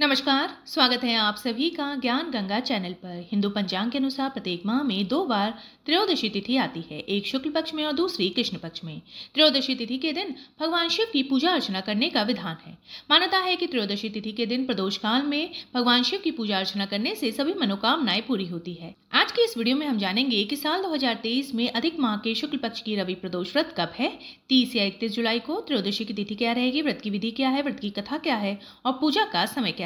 नमस्कार स्वागत है आप सभी का ज्ञान गंगा चैनल पर हिंदू पंचांग के अनुसार प्रत्येक माह में दो बार त्रयोदशी तिथि आती है एक शुक्ल पक्ष में और दूसरी कृष्ण पक्ष में त्रयोदशी तिथि के दिन भगवान शिव की पूजा अर्चना करने का विधान है मान्यता है कि त्रयोदशी तिथि के दिन प्रदोष काल में भगवान शिव की पूजा अर्चना करने से सभी मनोकामनाएं पूरी होती है आज की इस वीडियो में हम जानेंगे कि साल 2023 में अधिक माह के शुक्ल पक्ष की रवि प्रदोष व्रत कब है तीस या इकतीस जुलाई को त्रयोदशी की तिथि क्या रहेगी व्रत की विधि क्या है व्रत की कथा क्या है और पूजा का समय क्या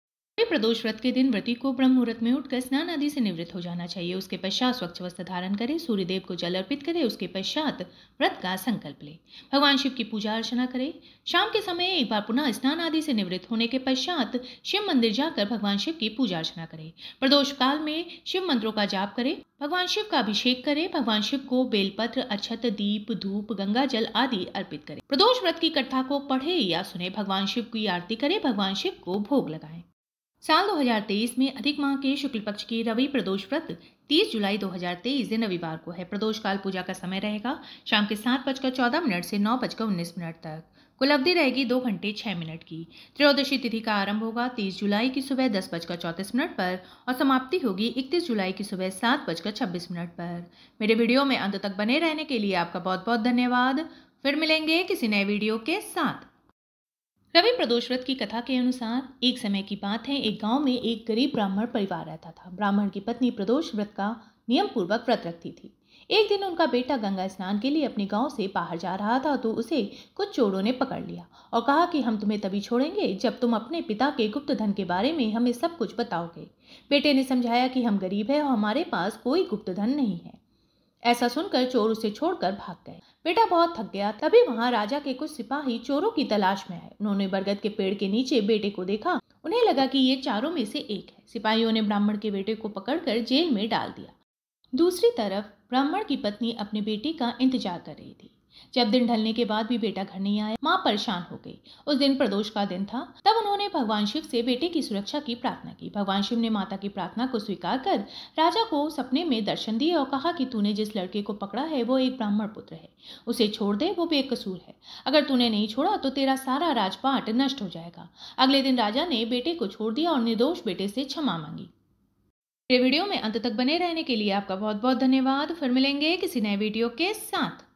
प्रदोष व्रत के दिन व्रती को ब्रह्म मुहूर्त में उठकर स्नान आदि से निवृत्त हो जाना चाहिए उसके पश्चात स्वच्छ वस्त्र धारण करे सूर्यदेव को जल अर्पित करे उसके पश्चात व्रत का संकल्प ले भगवान शिव की पूजा अर्चना करे शाम के समय एक बार पुनः स्नान आदि से निवृत्त होने के पश्चात शिव मंदिर जाकर भगवान शिव की पूजा अर्चना करे प्रदोष काल में शिव मंत्रों का जाप करे भगवान शिव का अभिषेक करे भगवान शिव को बेलपत्र अक्षत दीप धूप गंगा जल आदि अर्पित करे प्रदोष व्रत की कथा को पढ़े या सुने भगवान शिव की आरती करे भगवान शिव को भोग लगाए साल 2023 में अधिक माह के शुक्ल पक्ष की रवि प्रदोष व्रत 30 जुलाई 2023 दिन रविवार को है प्रदोष काल पूजा का समय रहेगा शाम के सात बजकर चौदह मिनट से नौ बजकर उन्नीस मिनट तक कुल अवधि रहेगी दो घंटे छह मिनट की त्रयोदशी तिथि का आरंभ होगा 30 जुलाई की सुबह दस बजकर चौतीस मिनट पर और समाप्ति होगी 31 जुलाई की सुबह सात बजकर छब्बीस मिनट पर मेरे वीडियो में अंत तक बने रहने के लिए आपका बहुत बहुत धन्यवाद फिर मिलेंगे किसी नए वीडियो के साथ रवि प्रदोषव्रत की कथा के अनुसार एक समय की बात है एक गांव में एक गरीब ब्राह्मण परिवार रहता था ब्राह्मण की पत्नी प्रदोष व्रत का नियम पूर्वक व्रत रखती थी एक दिन उनका बेटा गंगा स्नान के लिए अपने गांव से बाहर जा रहा था तो उसे कुछ चोरों ने पकड़ लिया और कहा कि हम तुम्हें तभी छोड़ेंगे जब तुम अपने पिता के गुप्त धन के बारे में हमें सब कुछ बताओगे बेटे ने समझाया कि हम गरीब हैं और हमारे पास कोई गुप्त धन नहीं है ऐसा सुनकर चोर उसे छोड़कर भाग गए बेटा बहुत थक गया तभी वहाँ राजा के कुछ सिपाही चोरों की तलाश में आए उन्होंने बरगद के पेड़ के नीचे बेटे को देखा उन्हें लगा कि ये चारों में से एक है सिपाहियों ने ब्राह्मण के बेटे को पकड़कर जेल में डाल दिया दूसरी तरफ ब्राह्मण की पत्नी अपने बेटे का इंतजार कर रही थी जब दिन ढलने के बाद भी बेटा घर नहीं आया माँ परेशान हो गई उस दिन प्रदोष का दिन था तब उन्होंने भगवान शिव से बेटे की सुरक्षा की प्रार्थना की भगवान शिव ने माता की प्रार्थना को स्वीकार कर राजा को सपने में दर्शन दिए और कहा कि तूने जिस लड़के को पकड़ा है वो एक ब्राह्मण पुत्र है उसे छोड़ दे वो बेकसूर है अगर तूने नहीं छोड़ा तो तेरा सारा राजपाट नष्ट हो जाएगा अगले दिन राजा ने बेटे को छोड़ दिया और निर्दोष बेटे से क्षमा मांगी वीडियो में अंत तक बने रहने के लिए आपका बहुत बहुत धन्यवाद फिर मिलेंगे किसी नए वीडियो के साथ